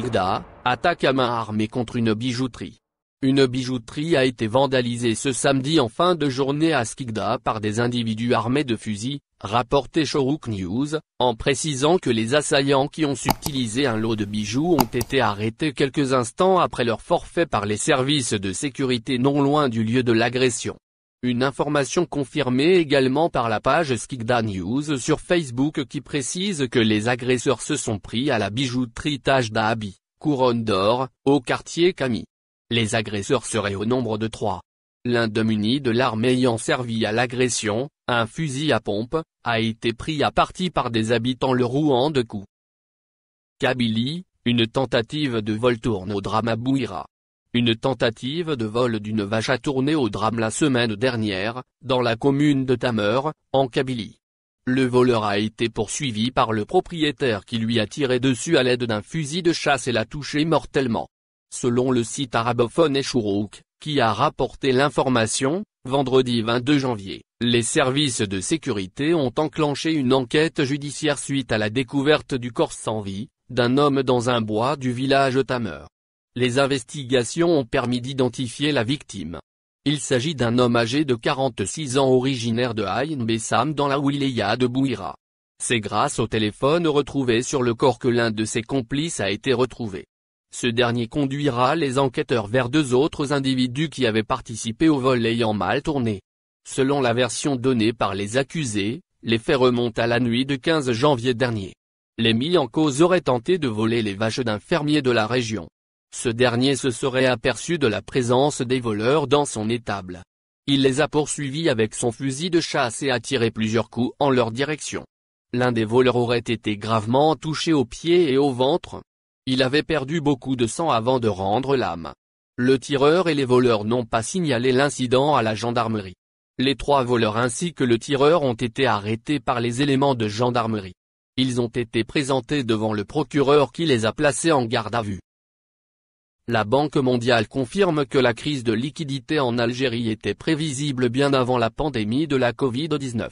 Skikda, attaque à main armée contre une bijouterie. Une bijouterie a été vandalisée ce samedi en fin de journée à Skikda par des individus armés de fusils, rapporté Shorouk News, en précisant que les assaillants qui ont subtilisé un lot de bijoux ont été arrêtés quelques instants après leur forfait par les services de sécurité non loin du lieu de l'agression. Une information confirmée également par la page Skikda News sur Facebook qui précise que les agresseurs se sont pris à la bijouterie Taj d'Abi, Couronne d'Or, au quartier Kami. Les agresseurs seraient au nombre de trois. L'un de muni de l'arme ayant servi à l'agression, un fusil à pompe, a été pris à partie par des habitants le Rouen de coups. Kabylie, une tentative de vol tourne au drama Bouira. Une tentative de vol d'une vache a tourné au drame la semaine dernière, dans la commune de Tameur, en Kabylie. Le voleur a été poursuivi par le propriétaire qui lui a tiré dessus à l'aide d'un fusil de chasse et l'a touché mortellement. Selon le site arabophone Eshourouk, qui a rapporté l'information, vendredi 22 janvier, les services de sécurité ont enclenché une enquête judiciaire suite à la découverte du corps sans vie, d'un homme dans un bois du village Tameur. Les investigations ont permis d'identifier la victime. Il s'agit d'un homme âgé de 46 ans originaire de Aïn Bessam dans la wilaya de Bouira. C'est grâce au téléphone retrouvé sur le corps que l'un de ses complices a été retrouvé. Ce dernier conduira les enquêteurs vers deux autres individus qui avaient participé au vol ayant mal tourné. Selon la version donnée par les accusés, les faits remontent à la nuit de 15 janvier dernier. Les mis en cause auraient tenté de voler les vaches d'un fermier de la région ce dernier se serait aperçu de la présence des voleurs dans son étable. Il les a poursuivis avec son fusil de chasse et a tiré plusieurs coups en leur direction. L'un des voleurs aurait été gravement touché au pied et au ventre. Il avait perdu beaucoup de sang avant de rendre l'âme. Le tireur et les voleurs n'ont pas signalé l'incident à la gendarmerie. Les trois voleurs ainsi que le tireur ont été arrêtés par les éléments de gendarmerie. Ils ont été présentés devant le procureur qui les a placés en garde à vue. La Banque mondiale confirme que la crise de liquidité en Algérie était prévisible bien avant la pandémie de la Covid-19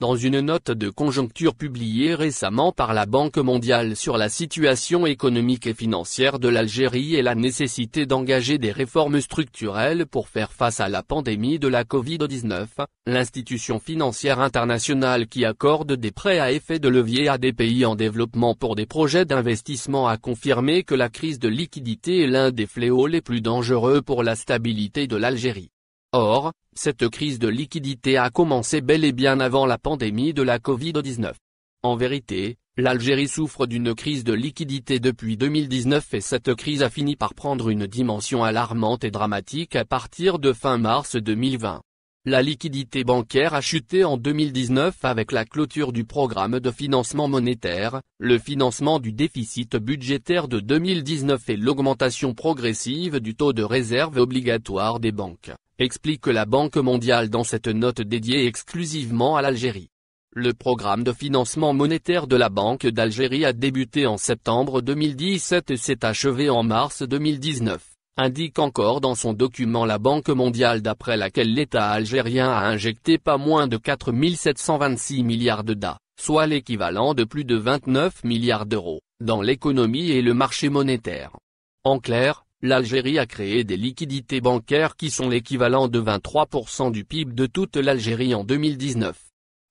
dans une note de conjoncture publiée récemment par la Banque mondiale sur la situation économique et financière de l'Algérie et la nécessité d'engager des réformes structurelles pour faire face à la pandémie de la Covid-19, l'institution financière internationale qui accorde des prêts à effet de levier à des pays en développement pour des projets d'investissement a confirmé que la crise de liquidité est l'un des fléaux les plus dangereux pour la stabilité de l'Algérie. Or, cette crise de liquidité a commencé bel et bien avant la pandémie de la Covid-19. En vérité, l'Algérie souffre d'une crise de liquidité depuis 2019 et cette crise a fini par prendre une dimension alarmante et dramatique à partir de fin mars 2020. La liquidité bancaire a chuté en 2019 avec la clôture du programme de financement monétaire, le financement du déficit budgétaire de 2019 et l'augmentation progressive du taux de réserve obligatoire des banques explique la Banque mondiale dans cette note dédiée exclusivement à l'Algérie. Le programme de financement monétaire de la Banque d'Algérie a débuté en septembre 2017 et s'est achevé en mars 2019, indique encore dans son document la Banque mondiale d'après laquelle l'État algérien a injecté pas moins de 4 726 milliards de DA, soit l'équivalent de plus de 29 milliards d'euros, dans l'économie et le marché monétaire. En clair, l'Algérie a créé des liquidités bancaires qui sont l'équivalent de 23% du PIB de toute l'Algérie en 2019.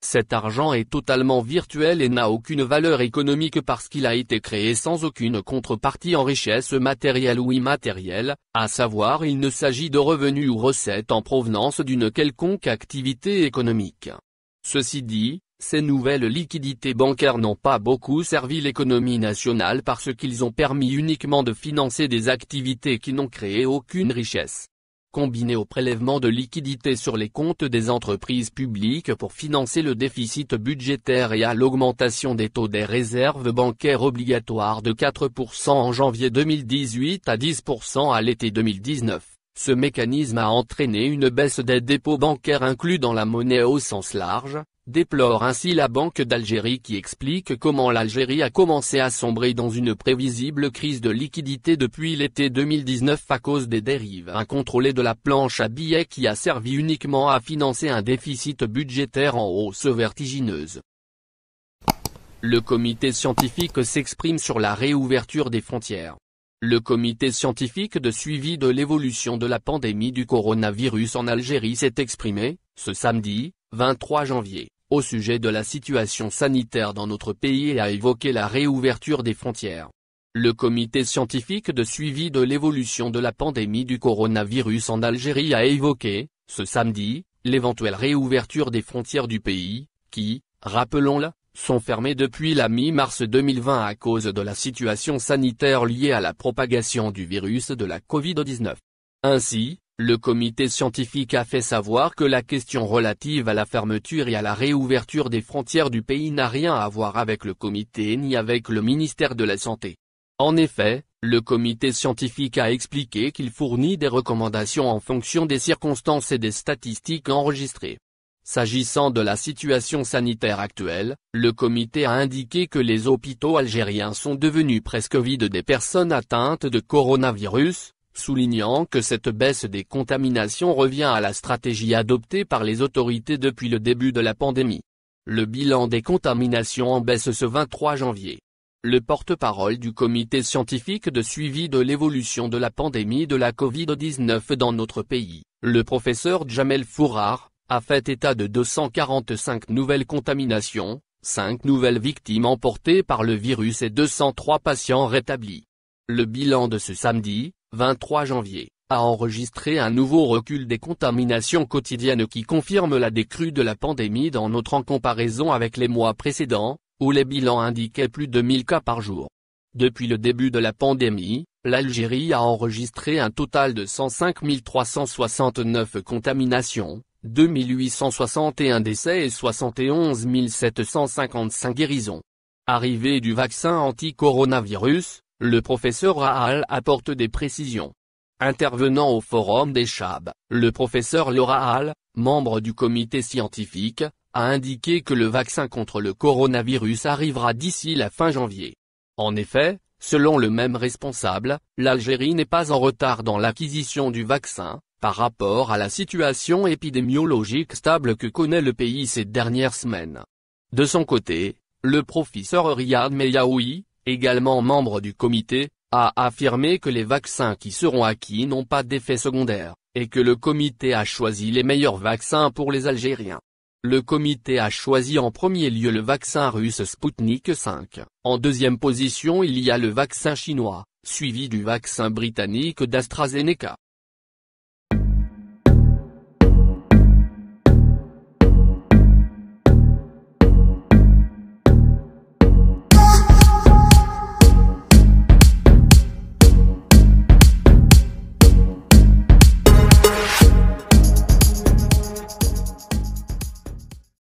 Cet argent est totalement virtuel et n'a aucune valeur économique parce qu'il a été créé sans aucune contrepartie en richesse matérielle ou immatérielle, à savoir il ne s'agit de revenus ou recettes en provenance d'une quelconque activité économique. Ceci dit, ces nouvelles liquidités bancaires n'ont pas beaucoup servi l'économie nationale parce qu'ils ont permis uniquement de financer des activités qui n'ont créé aucune richesse. Combiné au prélèvement de liquidités sur les comptes des entreprises publiques pour financer le déficit budgétaire et à l'augmentation des taux des réserves bancaires obligatoires de 4% en janvier 2018 à 10% à l'été 2019, ce mécanisme a entraîné une baisse des dépôts bancaires inclus dans la monnaie au sens large, déplore ainsi la Banque d'Algérie qui explique comment l'Algérie a commencé à sombrer dans une prévisible crise de liquidité depuis l'été 2019 à cause des dérives incontrôlées de la planche à billets qui a servi uniquement à financer un déficit budgétaire en hausse vertigineuse. Le comité scientifique s'exprime sur la réouverture des frontières. Le comité scientifique de suivi de l'évolution de la pandémie du coronavirus en Algérie s'est exprimé, ce samedi, 23 janvier au sujet de la situation sanitaire dans notre pays et a évoqué la réouverture des frontières. Le comité scientifique de suivi de l'évolution de la pandémie du coronavirus en Algérie a évoqué, ce samedi, l'éventuelle réouverture des frontières du pays, qui, rappelons-le, sont fermées depuis la mi-mars 2020 à cause de la situation sanitaire liée à la propagation du virus de la Covid-19. Ainsi, le comité scientifique a fait savoir que la question relative à la fermeture et à la réouverture des frontières du pays n'a rien à voir avec le comité ni avec le ministère de la Santé. En effet, le comité scientifique a expliqué qu'il fournit des recommandations en fonction des circonstances et des statistiques enregistrées. S'agissant de la situation sanitaire actuelle, le comité a indiqué que les hôpitaux algériens sont devenus presque vides des personnes atteintes de coronavirus, soulignant que cette baisse des contaminations revient à la stratégie adoptée par les autorités depuis le début de la pandémie. Le bilan des contaminations en baisse ce 23 janvier. Le porte-parole du comité scientifique de suivi de l'évolution de la pandémie de la Covid-19 dans notre pays, le professeur Jamel Fourard, a fait état de 245 nouvelles contaminations, 5 nouvelles victimes emportées par le virus et 203 patients rétablis. Le bilan de ce samedi, 23 janvier, a enregistré un nouveau recul des contaminations quotidiennes qui confirme la décrue de la pandémie dans notre en comparaison avec les mois précédents, où les bilans indiquaient plus de 1000 cas par jour. Depuis le début de la pandémie, l'Algérie a enregistré un total de 105 369 contaminations, 2861 décès et 71 755 guérisons. Arrivée du vaccin anti-coronavirus, le professeur Rahal apporte des précisions. Intervenant au Forum des Chab, le professeur Loraal, membre du comité scientifique, a indiqué que le vaccin contre le coronavirus arrivera d'ici la fin janvier. En effet, selon le même responsable, l'Algérie n'est pas en retard dans l'acquisition du vaccin, par rapport à la situation épidémiologique stable que connaît le pays ces dernières semaines. De son côté, le professeur Riyad Meyaoui, également membre du comité, a affirmé que les vaccins qui seront acquis n'ont pas d'effet secondaire, et que le comité a choisi les meilleurs vaccins pour les Algériens. Le comité a choisi en premier lieu le vaccin russe Sputnik V, En deuxième position il y a le vaccin chinois, suivi du vaccin britannique d'AstraZeneca.